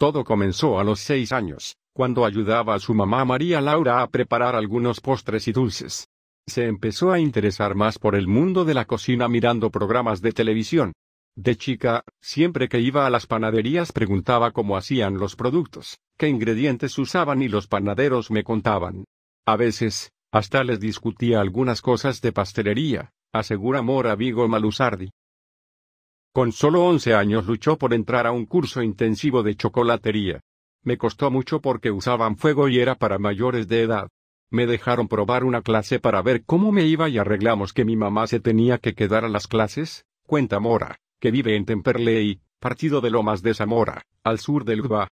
Todo comenzó a los seis años, cuando ayudaba a su mamá María Laura a preparar algunos postres y dulces. Se empezó a interesar más por el mundo de la cocina mirando programas de televisión. De chica, siempre que iba a las panaderías preguntaba cómo hacían los productos, qué ingredientes usaban y los panaderos me contaban. A veces, hasta les discutía algunas cosas de pastelería, asegura Mora Vigo Malusardi. Con solo 11 años luchó por entrar a un curso intensivo de chocolatería. Me costó mucho porque usaban fuego y era para mayores de edad. Me dejaron probar una clase para ver cómo me iba y arreglamos que mi mamá se tenía que quedar a las clases, cuenta Mora, que vive en Temperley, partido de Lomas de Zamora, al sur del Uba.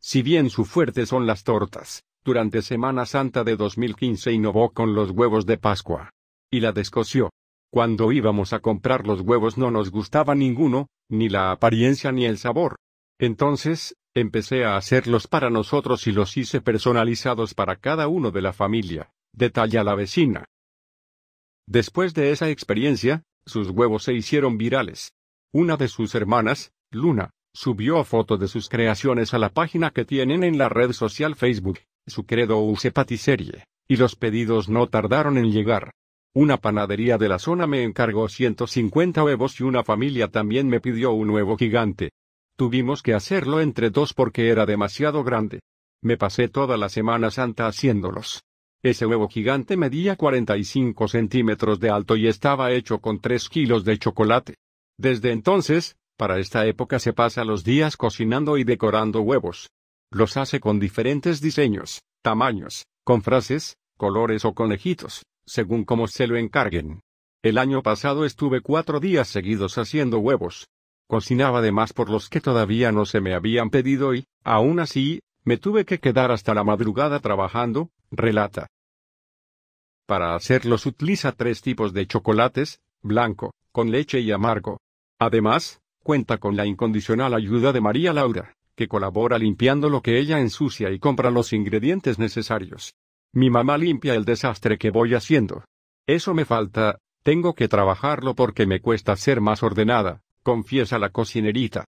Si bien su fuerte son las tortas, durante Semana Santa de 2015 innovó con los huevos de Pascua. Y la descoció. Cuando íbamos a comprar los huevos no nos gustaba ninguno, ni la apariencia ni el sabor. Entonces, empecé a hacerlos para nosotros y los hice personalizados para cada uno de la familia, detalla la vecina. Después de esa experiencia, sus huevos se hicieron virales. Una de sus hermanas, Luna, subió foto de sus creaciones a la página que tienen en la red social Facebook, su credo use y los pedidos no tardaron en llegar. Una panadería de la zona me encargó 150 huevos y una familia también me pidió un huevo gigante. Tuvimos que hacerlo entre dos porque era demasiado grande. Me pasé toda la Semana Santa haciéndolos. Ese huevo gigante medía 45 centímetros de alto y estaba hecho con 3 kilos de chocolate. Desde entonces, para esta época se pasa los días cocinando y decorando huevos. Los hace con diferentes diseños, tamaños, con frases, colores o conejitos según como se lo encarguen. El año pasado estuve cuatro días seguidos haciendo huevos. Cocinaba además por los que todavía no se me habían pedido y, aún así, me tuve que quedar hasta la madrugada trabajando, relata. Para hacerlos utiliza tres tipos de chocolates, blanco, con leche y amargo. Además, cuenta con la incondicional ayuda de María Laura, que colabora limpiando lo que ella ensucia y compra los ingredientes necesarios. Mi mamá limpia el desastre que voy haciendo. Eso me falta, tengo que trabajarlo porque me cuesta ser más ordenada, confiesa la cocinerita.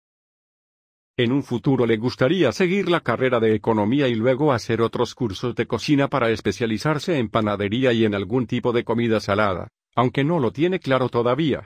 En un futuro le gustaría seguir la carrera de economía y luego hacer otros cursos de cocina para especializarse en panadería y en algún tipo de comida salada, aunque no lo tiene claro todavía.